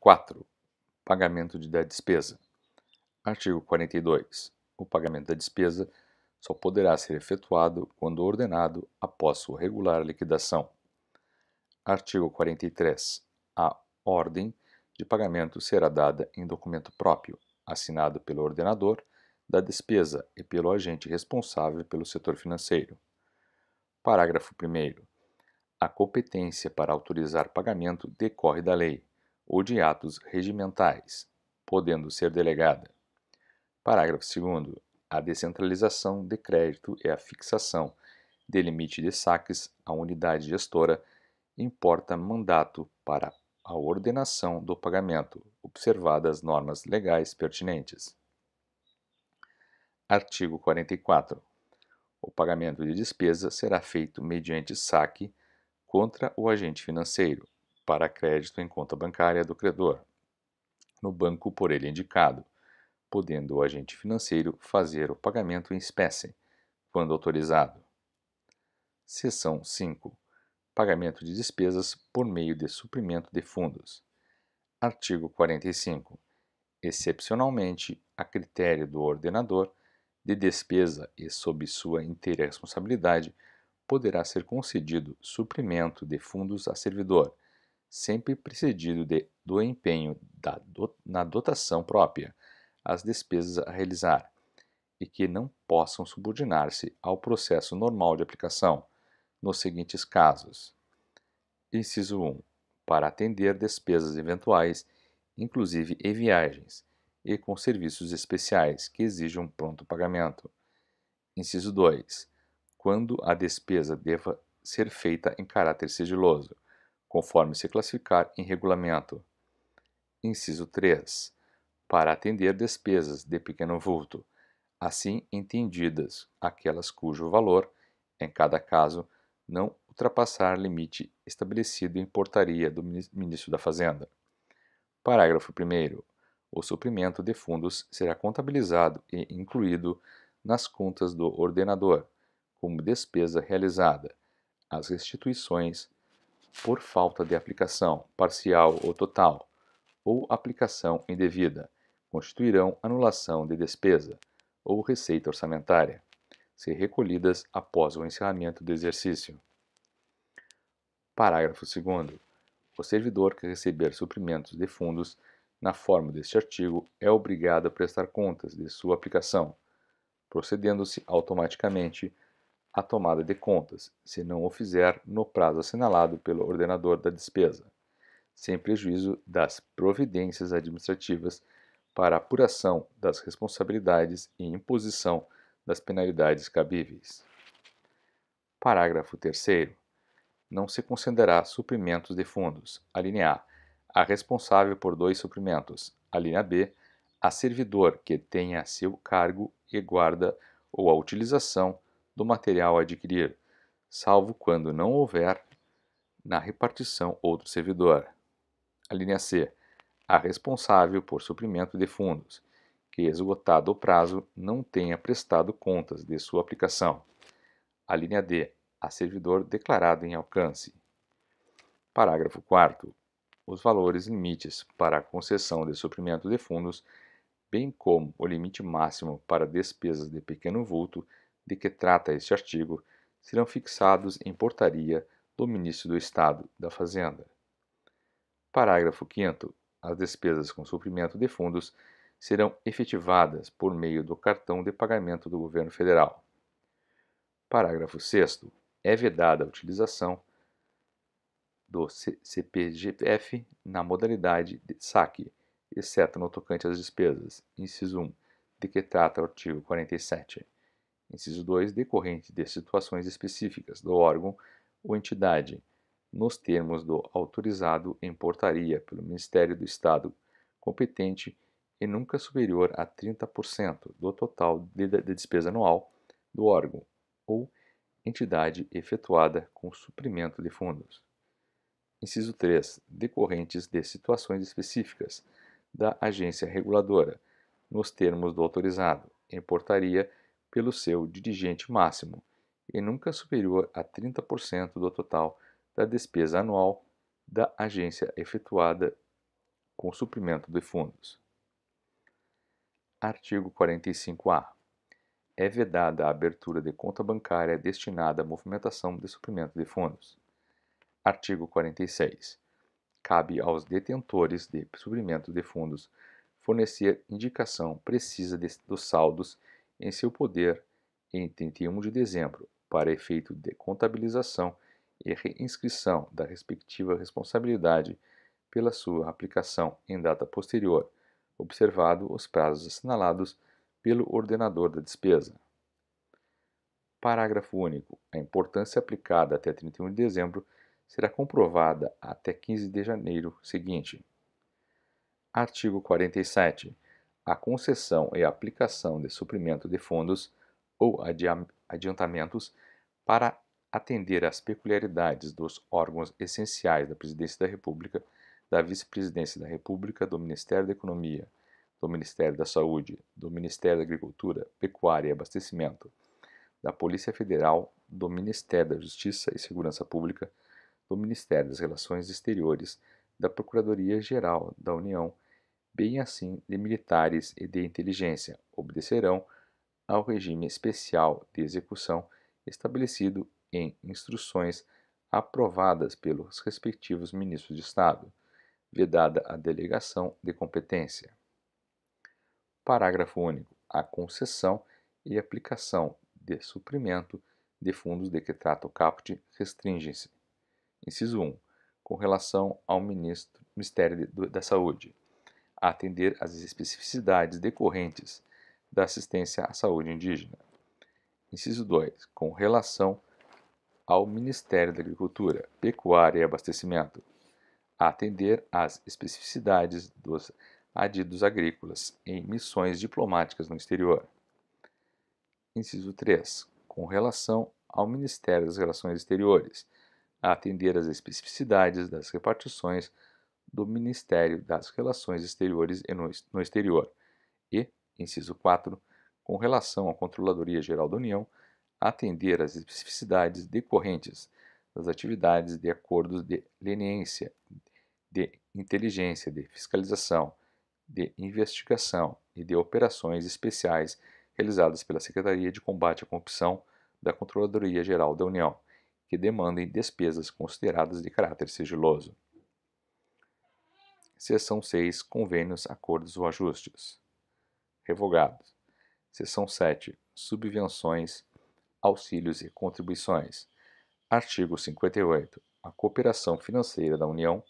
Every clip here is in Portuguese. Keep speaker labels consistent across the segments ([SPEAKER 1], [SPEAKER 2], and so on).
[SPEAKER 1] 4. Pagamento da despesa. Artigo 42. O pagamento da despesa só poderá ser efetuado quando ordenado após sua regular liquidação. Artigo 43. A ordem de pagamento será dada em documento próprio, assinado pelo ordenador da despesa e pelo agente responsável pelo setor financeiro. Parágrafo 1. A competência para autorizar pagamento decorre da lei ou de atos regimentais, podendo ser delegada. Parágrafo 2. A descentralização de crédito é a fixação de limite de saques à unidade gestora, importa mandato para a ordenação do pagamento, observadas as normas legais pertinentes. Artigo 44. O pagamento de despesa será feito mediante saque contra o agente financeiro, para crédito em conta bancária do credor, no banco por ele indicado, podendo o agente financeiro fazer o pagamento em espécie, quando autorizado. Seção 5. Pagamento de despesas por meio de suprimento de fundos. Artigo 45. Excepcionalmente, a critério do ordenador, de despesa e sob sua inteira responsabilidade, poderá ser concedido suprimento de fundos a servidor, sempre precedido de, do empenho da, do, na dotação própria, as despesas a realizar, e que não possam subordinar-se ao processo normal de aplicação, nos seguintes casos: Inciso 1. Para atender despesas eventuais, inclusive em viagens, e com serviços especiais que exijam pronto pagamento. Inciso 2. Quando a despesa deva ser feita em caráter sigiloso, conforme se classificar em regulamento. Inciso 3. Para atender despesas de pequeno vulto, assim entendidas aquelas cujo valor, em cada caso, não ultrapassar limite estabelecido em portaria do Ministro da Fazenda. Parágrafo 1. O suprimento de fundos será contabilizado e incluído nas contas do ordenador, como despesa realizada. As restituições por falta de aplicação, parcial ou total, ou aplicação indevida, constituirão anulação de despesa ou receita orçamentária, se recolhidas após o encerramento do exercício. Parágrafo 2. O servidor que receber suprimentos de fundos na forma deste artigo é obrigado a prestar contas de sua aplicação, procedendo-se automaticamente a tomada de contas, se não o fizer no prazo assinalado pelo ordenador da despesa, sem prejuízo das providências administrativas para apuração das responsabilidades e imposição das penalidades cabíveis. Parágrafo 3. Não se concederá suprimentos de fundos. A linha A. A responsável por dois suprimentos. A linha B. A servidor que tenha a seu cargo e guarda ou a utilização do material a adquirir, salvo quando não houver na repartição outro servidor. A linha C. A responsável por suprimento de fundos, que esgotado o prazo não tenha prestado contas de sua aplicação. A linha D. A servidor declarado em alcance. Parágrafo 4. Os valores limites para a concessão de suprimento de fundos, bem como o limite máximo para despesas de pequeno vulto, de que trata este artigo serão fixados em portaria do Ministro do Estado da Fazenda. Parágrafo 5. As despesas com suprimento de fundos serão efetivadas por meio do cartão de pagamento do Governo Federal. Parágrafo 6. É vedada a utilização do CPGF na modalidade de saque, exceto no tocante às despesas, inciso 1, de que trata o artigo 47. Inciso 2. Decorrente de situações específicas do órgão ou entidade, nos termos do autorizado em portaria pelo Ministério do Estado competente e nunca superior a 30% do total de, de despesa anual do órgão ou entidade efetuada com suprimento de fundos. Inciso 3. Decorrentes de situações específicas da agência reguladora, nos termos do autorizado em portaria pelo seu dirigente máximo e nunca superior a 30% do total da despesa anual da agência efetuada com suprimento de fundos. Artigo 45-A. É vedada a abertura de conta bancária destinada à movimentação de suprimento de fundos. Artigo 46. Cabe aos detentores de suprimento de fundos fornecer indicação precisa de, dos saldos em seu poder em 31 de dezembro, para efeito de contabilização e reinscrição da respectiva responsabilidade pela sua aplicação em data posterior, observado os prazos assinalados pelo ordenador da despesa. Parágrafo único. A importância aplicada até 31 de dezembro será comprovada até 15 de janeiro seguinte. Artigo 47 a concessão e aplicação de suprimento de fundos ou adiantamentos para atender às peculiaridades dos órgãos essenciais da Presidência da República, da Vice-Presidência da República, do Ministério da Economia, do Ministério da Saúde, do Ministério da Agricultura, Pecuária e Abastecimento, da Polícia Federal, do Ministério da Justiça e Segurança Pública, do Ministério das Relações Exteriores, da Procuradoria-Geral da União bem assim de militares e de inteligência, obedecerão ao regime especial de execução estabelecido em instruções aprovadas pelos respectivos ministros de Estado, vedada a delegação de competência. Parágrafo único. A concessão e aplicação de suprimento de fundos de que trata o caput restringem-se. Inciso 1. Com relação ao ministro, Ministério da Saúde a atender às especificidades decorrentes da assistência à saúde indígena. Inciso 2. Com relação ao Ministério da Agricultura, Pecuária e Abastecimento, a atender às especificidades dos adidos agrícolas em missões diplomáticas no exterior. Inciso 3. Com relação ao Ministério das Relações Exteriores, a atender às especificidades das repartições do Ministério das Relações Exteriores no exterior e, inciso 4, com relação à Controladoria Geral da União, atender às especificidades decorrentes das atividades de acordos de leniência, de inteligência, de fiscalização, de investigação e de operações especiais realizadas pela Secretaria de Combate à Corrupção da Controladoria Geral da União, que demandem despesas consideradas de caráter sigiloso. Seção 6. Convênios, acordos ou ajustes. Revogados. Seção 7. Subvenções, auxílios e contribuições. Artigo 58. A cooperação financeira da União,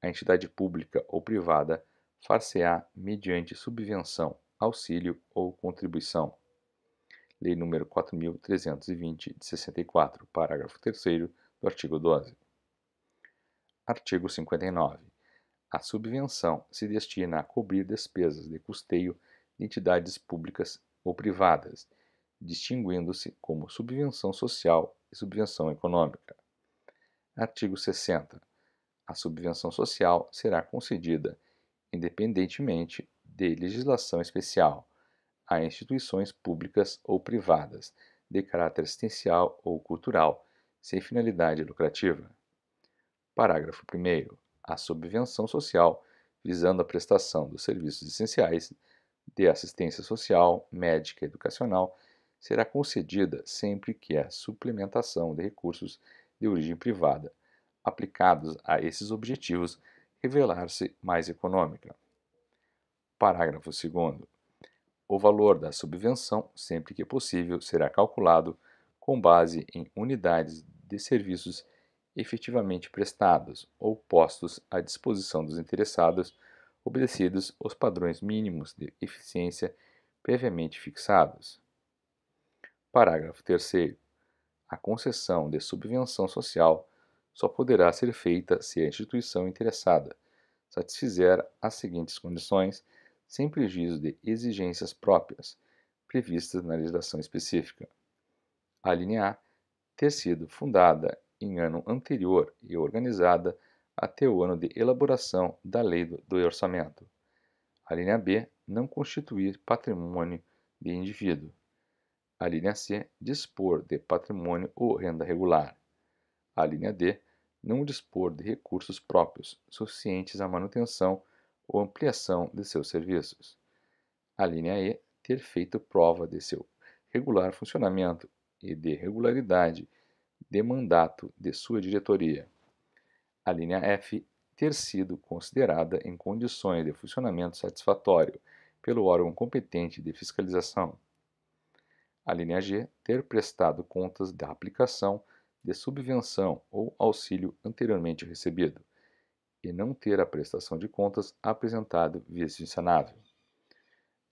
[SPEAKER 1] a entidade pública ou privada, far-se-á mediante subvenção, auxílio ou contribuição. Lei nº 4.320, de 64, parágrafo 3 do artigo 12. Artigo 59. A subvenção se destina a cobrir despesas de custeio de entidades públicas ou privadas, distinguindo-se como subvenção social e subvenção econômica. Artigo 60. A subvenção social será concedida, independentemente de legislação especial, a instituições públicas ou privadas, de caráter assistencial ou cultural, sem finalidade lucrativa. Parágrafo 1 a subvenção social, visando a prestação dos serviços essenciais de assistência social, médica e educacional, será concedida sempre que a suplementação de recursos de origem privada aplicados a esses objetivos revelar-se mais econômica. Parágrafo 2 o valor da subvenção, sempre que possível, será calculado com base em unidades de serviços efetivamente prestados ou postos à disposição dos interessados, obedecidos os padrões mínimos de eficiência previamente fixados. Parágrafo 3. A concessão de subvenção social só poderá ser feita se a instituição interessada satisfizer as seguintes condições, sem prejuízo de exigências próprias, previstas na legislação específica. A linha A ter sido fundada em ano anterior e organizada até o ano de elaboração da lei do orçamento. A linha B não constituir patrimônio de indivíduo. A linha C dispor de patrimônio ou renda regular. A linha D não dispor de recursos próprios suficientes à manutenção ou ampliação de seus serviços. A linha E ter feito prova de seu regular funcionamento e de regularidade de mandato de sua diretoria. A linha F ter sido considerada em condições de funcionamento satisfatório pelo órgão competente de fiscalização. A linha G ter prestado contas da aplicação de subvenção ou auxílio anteriormente recebido e não ter a prestação de contas apresentado via sancionável,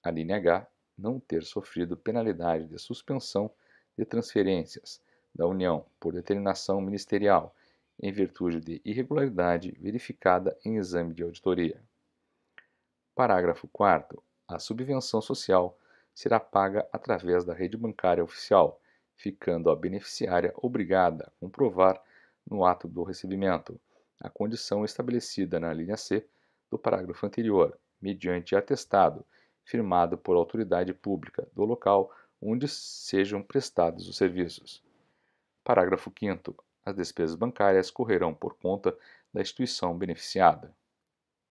[SPEAKER 1] A linha H não ter sofrido penalidade de suspensão de transferências da União por determinação ministerial, em virtude de irregularidade verificada em exame de auditoria. Parágrafo 4. A subvenção social será paga através da rede bancária oficial, ficando a beneficiária obrigada a comprovar, no ato do recebimento, a condição estabelecida na linha C do parágrafo anterior, mediante atestado firmado por autoridade pública do local onde sejam prestados os serviços. Parágrafo 5. As despesas bancárias correrão por conta da instituição beneficiada.